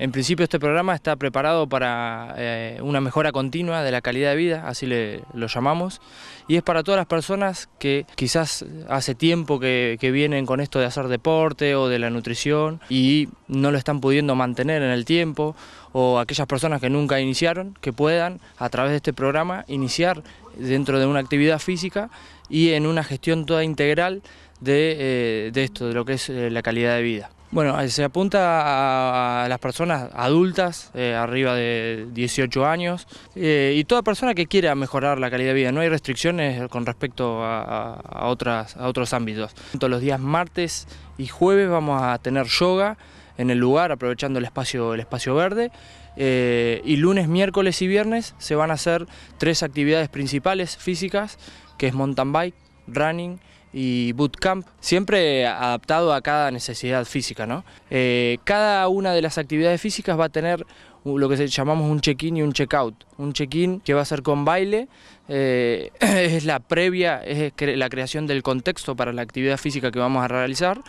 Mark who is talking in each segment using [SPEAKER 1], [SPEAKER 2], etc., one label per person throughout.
[SPEAKER 1] En principio este programa está preparado para eh, una mejora continua de la calidad de vida, así lo llamamos, y es para todas las personas que quizás hace tiempo que, vienen con esto de hacer deporte o de la nutrición y no lo están pudiendo mantener en el tiempo, o aquellas personas que nunca iniciaron, que puedan a través de este programa iniciar dentro de una actividad física y en una gestión toda integral de, eh, esto, de lo que es eh, la calidad de vida. Bueno, eh, se apunta a, las personas adultas, eh, arriba de 18 años, eh, y toda persona que quiera mejorar la calidad de vida. No hay restricciones con respecto a, otras, a otros ámbitos. Todos los días martes y jueves vamos a tener yoga en el lugar, aprovechando el espacio, el espacio verde. y lunes, miércoles y viernes se van a hacer tres actividades principales físicas, que es mountain bike, running y bootcamp, siempre adaptado a cada necesidad física. ¿no? Eh, cada una de las actividades físicas va a tener lo que llamamos un check-in y un check-out. Un check-in que va a ser con baile, eh, es la previa, es la creación del contexto para la actividad física que vamos a realizar,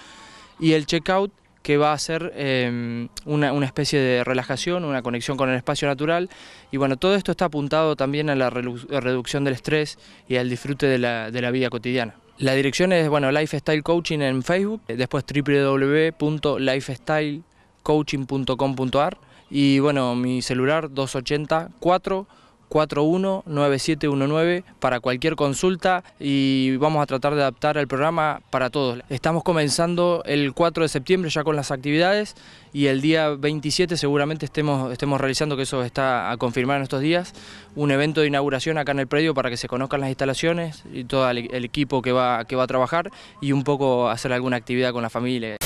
[SPEAKER 1] y el check-out que va a ser em, una, especie de relajación, una conexión con el espacio natural. Y bueno, todo esto está apuntado también a la reducción del estrés y al disfrute de la vida cotidiana. La dirección es, bueno, Lifestyle Coaching en Facebook, después www.lifestylecoaching.com.ar y bueno, mi celular 284 419719 para cualquier consulta y vamos a tratar de adaptar el programa para todos. Estamos comenzando el 4 de septiembre ya con las actividades y el día 27 seguramente estemos, estemos realizando, que eso está a confirmar en estos días, un evento de inauguración acá en el predio para que se conozcan las instalaciones y todo el, equipo que va, que va a trabajar y un poco hacer alguna actividad con la familia.